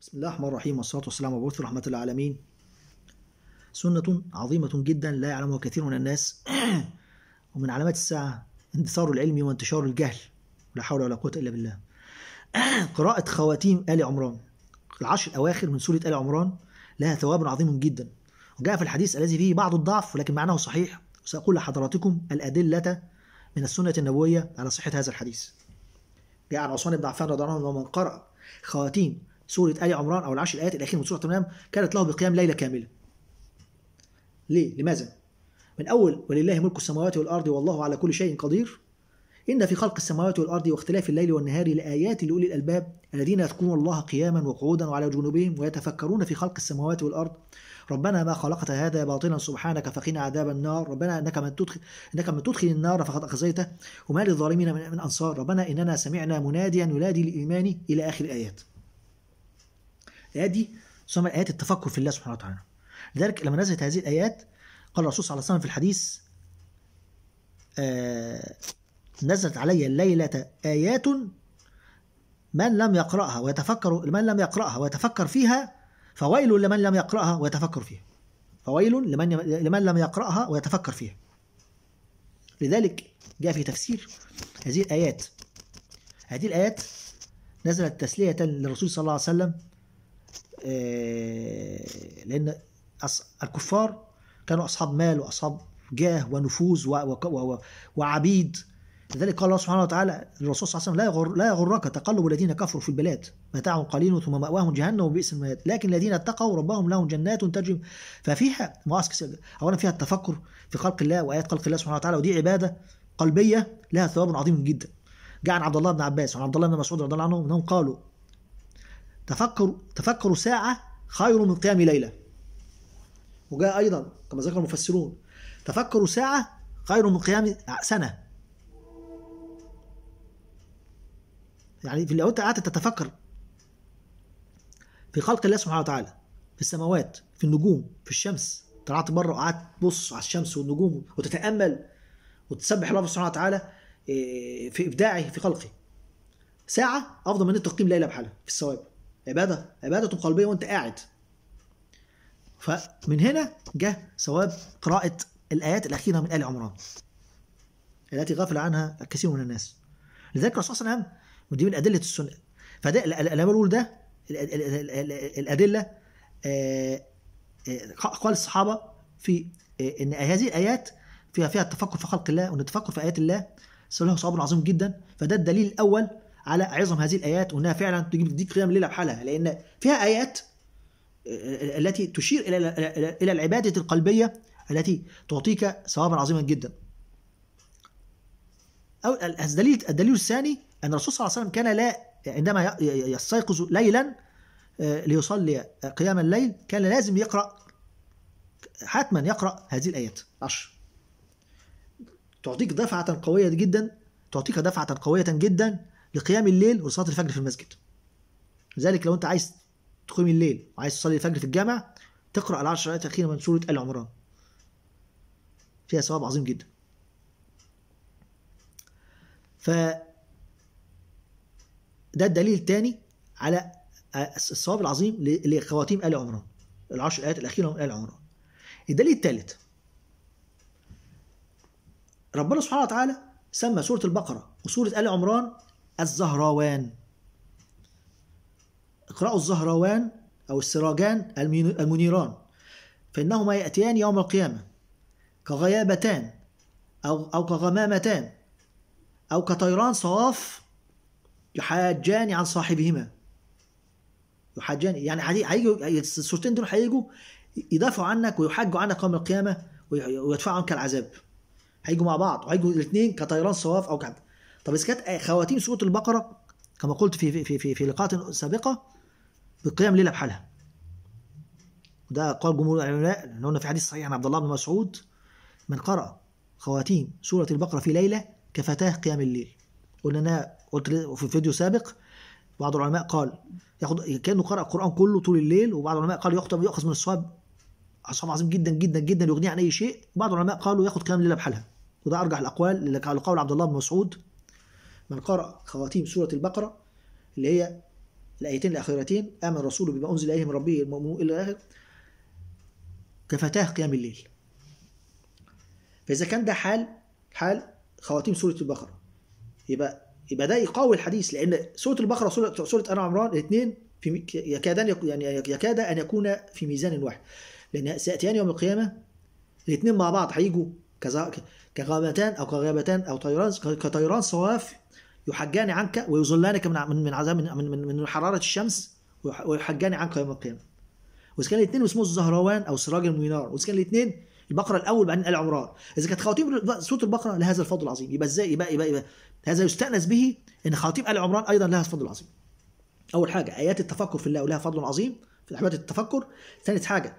بسم الله الرحمن الرحيم والصلاة والسلام على مبعوث رحمة العالمين سنة عظيمة جدا لا يعلمها كثير من الناس ومن علامات الساعة اندثار العلم وانتشار الجهل لا حول ولا قوة إلا بالله قراءة خواتيم آل عمران العشر الأواخر من سورة آل عمران لها ثواب عظيم جدا وجاء في الحديث الذي فيه بعض الضعف ولكن معناه صحيح وسأقول لحضراتكم الأدلة من السنة النبوية على صحة هذا الحديث جاء عن عثمان بن عفان رضي الله عنه ومن قرأ خواتيم سورة آل عمران أو العشر الآيات الأخيرة من سورة تمام كانت له بقيام ليلة كاملة ليه؟ لماذا؟ من أول ولله ملك السماوات والأرض والله على كل شيء قدير إن في خلق السماوات والأرض واختلاف الليل والنهار لآيات لأولي الألباب الذين يذكرون الله قياما وقعودا وعلى جنوبهم ويتفكرون في خلق السماوات والأرض ربنا ما خلقت هذا باطلا سبحانك فقنا عذاب النار ربنا انك من تدخل انك من تدخل النار فقد اخزيته وما للظالمين من انصار ربنا اننا سمعنا مناديا ينادي للايمان الى اخر الايات الآيات دي تسمى آيات التفكر في الله سبحانه وتعالى لذلك لما نزلت هذه الآيات قال الرسول صلى الله عليه وسلم في الحديث آه نزلت علي الليلة آيات من لم يقرأها ويتفكر من لم يقرأها ويتفكر فيها فويل لمن لم يقرأها ويتفكر فيها فويل لمن لمن لم يقرأها ويتفكر فيها لذلك جاء في تفسير هذه الآيات هذه الآيات نزلت تسلية للرسول صلى الله عليه وسلم آه، لأن الكفار كانوا أصحاب مال وأصحاب جاه ونفوذ وعبيد لذلك قال الله سبحانه وتعالى للرسول صلى الله عليه وسلم لا, يغر لا يغرك تقلب الذين كفروا في البلاد متاع قليل ثم مأواهم جهنم وبئس المهاد لكن الذين اتقوا ربهم لهم جنات تجري ففيها مؤسس أولا فيها التفكر في خلق الله وآيات خلق الله سبحانه وتعالى ودي عبادة قلبية لها ثواب عظيم جدا جاء عن عبد الله بن عباس وعن عبد الله بن مسعود رضي الله عنهم انهم قالوا تفكر تفكر ساعة خير من قيام ليلة وجاء أيضا كما ذكر المفسرون تفكر ساعة خير من قيام سنة يعني في لو انت قعدت تتفكر في خلق الله سبحانه وتعالى في السماوات في النجوم في الشمس طلعت بره وقعدت تبص على الشمس والنجوم وتتامل وتسبح الله سبحانه وتعالى إيه، في ابداعه في خلقه ساعه افضل من ان تقيم ليله بحالها في الثواب عباده عباده قلبيه وانت قاعد فمن هنا جه ثواب قراءه الايات الاخيره من ال عمران التي غفل عنها الكثير من الناس لذلك الرسول صلى الله عليه وسلم ودي من ادله السنه فده اللي بقول ده الادله قال آه، آه، الصحابه في آه، ان هذه الايات فيها فيها التفكر في خلق الله وان التفكر في ايات الله له صعب عظيم جدا فده الدليل الاول على عظم هذه الايات وانها فعلا تجيب دي قيام ليله بحالها لان فيها ايات آه، آه، آه، التي تشير الى الى العباده القلبيه التي تعطيك ثوابا عظيما جدا. او الدليل الدليل الثاني ان الرسول صلى الله عليه وسلم كان لا عندما يستيقظ ليلا ليصلي قيام الليل كان لازم يقرا حتما يقرا هذه الايات عشر تعطيك دفعه قويه جدا تعطيك دفعه قويه جدا لقيام الليل وصلاه الفجر في المسجد لذلك لو انت عايز تقيم الليل وعايز تصلي الفجر في الجامع تقرا العشر ايات الاخيره من سوره ال عمران فيها ثواب عظيم جدا ف ده الدليل الثاني على الثواب العظيم لخواتيم ال عمران العشر الايات الاخيره من ال عمران الدليل الثالث ربنا سبحانه وتعالى سمى سوره البقره وسوره ال عمران الزهراوان اقرأوا الزهراوان أو السراجان المنيران فإنهما يأتيان يوم القيامة كغيابتان أو, أو كغمامتان أو كطيران صواف يحاجان عن صاحبهما يحاجان يعني هيجوا الصورتين دول هيجوا يدافعوا عنك ويحاجوا عنك يوم القيامة ويدفعوا عنك العذاب هيجوا مع بعض وهيجوا الاثنين كطيران صواف أو كعب طب إذا كانت خواتيم سورة البقرة كما قلت في في في في لقاءات سابقة بقيام ليلة بحالها ده قال جمهور العلماء إن قلنا في حديث صحيح عن عبد الله بن مسعود من قرأ خواتيم سورة البقرة في ليلة كفتاه قيام الليل قلنا أنا قلت في فيديو سابق بعض العلماء قال ياخد كانه قرأ القرآن كله طول الليل وبعض العلماء قال يخطب يؤخذ من الصواب صواب عظيم جدا جدا جدا يغنيه عن أي شيء وبعض العلماء قالوا ياخد قيام ليلة بحالها وده أرجح الأقوال لقول عبد الله بن مسعود من قرأ خواتيم سورة البقرة اللي هي الآيتين الأخيرتين آمن الرسول بما أنزل إليه من ربه المؤمنون إلى آخر كفتاه قيام الليل فإذا كان ده حال حال خواتيم سورة البقرة يبقى يبقى ده يقوي الحديث لأن سورة البقرة وسورة سورة آل عمران الاثنين في يكادان يعني يكاد أن يكون في ميزان واحد لأن سيأتيان يوم القيامة الاثنين مع بعض هيجوا كذا كغابتان أو كغابتان أو طيران كطيران صواف يحجان عنك ويظلانك من من عذاب من, من, من حرارة الشمس ويحجان عنك يوم القيامة وإذا كان الاثنين اسمه الزهروان أو سراج المنار وإذا كان الاثنين البقرة الأول بعدين آل عمران إذا كانت خواتيم سورة البقرة لهذا الفضل العظيم يبقى إزاي يبقى يبقى, يبقى. هذا يستأنس به أن خواتيم آل عمران أيضا لها الفضل العظيم. أول حاجة آيات التفكر في الله ولها فضل عظيم في الحبات التفكر ثالث حاجة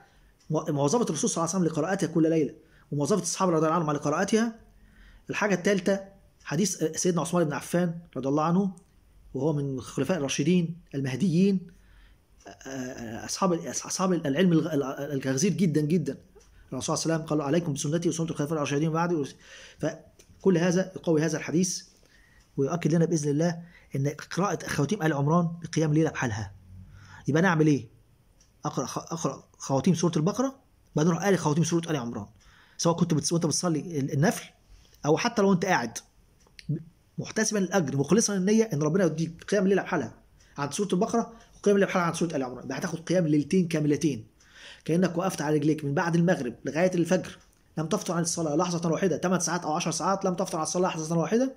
مواظبة الرسول صلى الله عليه وسلم لقراءتها كل ليلة وموظفة الصحابة رضي الله عنهم على قراءتها الحاجة الثالثة حديث سيدنا عثمان بن عفان رضي الله عنه وهو من الخلفاء الراشدين المهديين أصحاب أصحاب العلم الغزير جدا جدا الرسول صلى الله عليه وسلم قال عليكم بسنتي وسنة الخلفاء الراشدين بعدي فكل هذا يقوي هذا الحديث ويؤكد لنا بإذن الله إن قراءة خواتيم آل عمران بقيام ليلة بحالها يبقى أنا أعمل إيه؟ أقرأ أقرأ خواتيم سورة البقرة بعدين أروح قاري خواتيم سورة آل عمران سواء كنت بتس... وانت بتصلي النفل او حتى لو انت قاعد محتسبا الاجر مخلصا النيه ان ربنا يديك قيام الليل بحالها عند سوره البقره وقيام الليل بحالها عند سوره ال عمران هتاخد قيام ليلتين كاملتين كانك وقفت على رجليك من بعد المغرب لغايه الفجر لم تفطر عن الصلاه لحظه واحده 8 ساعات او 10 ساعات لم تفطر عن الصلاه لحظه واحده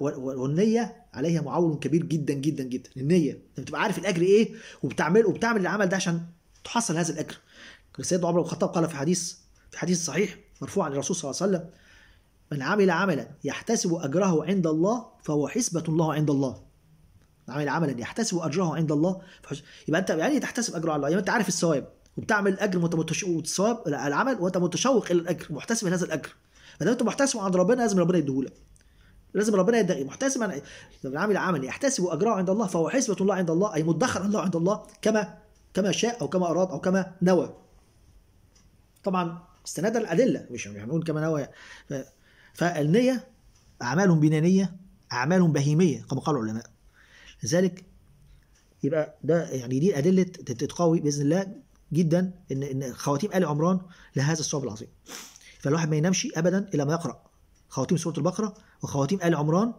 والنيه عليها معول كبير جدا جدا جدا النيه انت بتبقى عارف الاجر ايه وبتعمل وبتعمل العمل ده عشان تحصل هذا الاجر سيدنا عمر بن الخطاب قال في حديث في حديث صحيح مرفوع عن الرسول صلى الله عليه وسلم من عمل عملا يحتسب اجره عند الله فهو حسبة الله عند الله من عمل عملا يحتسب اجره عند الله يبقى انت يعني تحتسب اجره على الله يبقى يعني انت عارف الثواب وبتعمل الاجر وانت متشوق العمل وانت متشوق الى الاجر محتسب هذا الاجر ما دام انت محتسب عند ربنا لازم ربنا يديهولك لازم ربنا يدعي محتسب من عمل عمل يحتسب اجره عند الله فهو حسبة الله عند الله اي مدخر الله عند الله كما كما شاء او كما اراد او كما نوى طبعا استنادا الادله مش يعني هنقول كمان هو فالنيه اعمالهم بنانيه اعمالهم بهيميه كما قال العلماء لذلك يبقى ده يعني دي ادله تتقوي باذن الله جدا ان ان خواتيم ال عمران لهذا الصواب العظيم فالواحد ما ينامش ابدا الا ما يقرا خواتيم سوره البقره وخواتيم ال عمران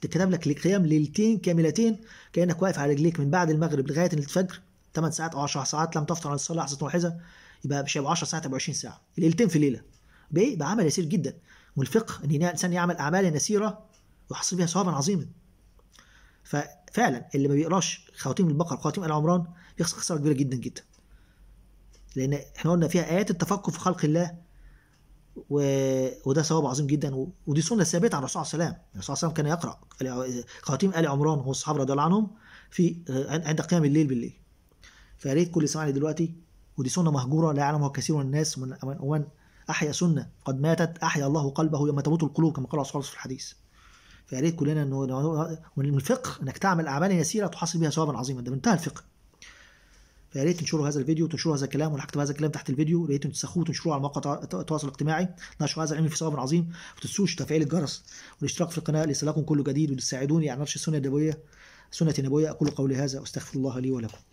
تتكتب لك لقيام ليلتين كاملتين كانك واقف على رجليك من بعد المغرب لغايه الفجر 8 ساعات او 10 ساعات لم تفطر عن الصلاه لحظه واحده يبقى مش هيبقى 10 ساعات 24 20 ساعه ليلتين في ليله بايه بعمل يسير جدا والفقه ان الانسان يعمل اعمال يسيره ويحصل فيها ثوابا عظيما ففعلا اللي ما بيقراش خواتيم البقره وخواتيم ال عمران بيخسر خساره كبيره جدا جدا لان احنا قلنا فيها ايات التفكر في خلق الله و... وده ثواب عظيم جدا و... ودي سنه ثابته عن الرسول صلى الله عليه وسلم، الرسول صلى الله عليه وسلم كان يقرا خواتيم ال عمران والصحابه رضي الله عنهم في عند قيام الليل بالليل. فيا ريت كل اللي سمعني دلوقتي ودي سنة مهجورة لا يعلمها كثير من الناس ومن ومن أحيا سنة قد ماتت أحيا الله قلبه يوم تموت القلوب كما قال الرسول في الحديث فيا ريت كلنا انه من الفقه انك تعمل اعمال يسيره تحصل بها ثوابا عظيما ده منتهى الفقه فيا ريت تنشروا هذا الفيديو وتنشروا هذا الكلام وانا هكتب هذا الكلام تحت الفيديو يا ريت تنسخوه وتنشروه على مواقع التواصل الاجتماعي نشر هذا العلم في ثواب عظيم ما تنسوش تفعيل الجرس والاشتراك في القناه ليس لكم كل جديد وتساعدوني على نشر السنه النبويه سنه النبويه اقول قولي هذا واستغفر الله لي ولكم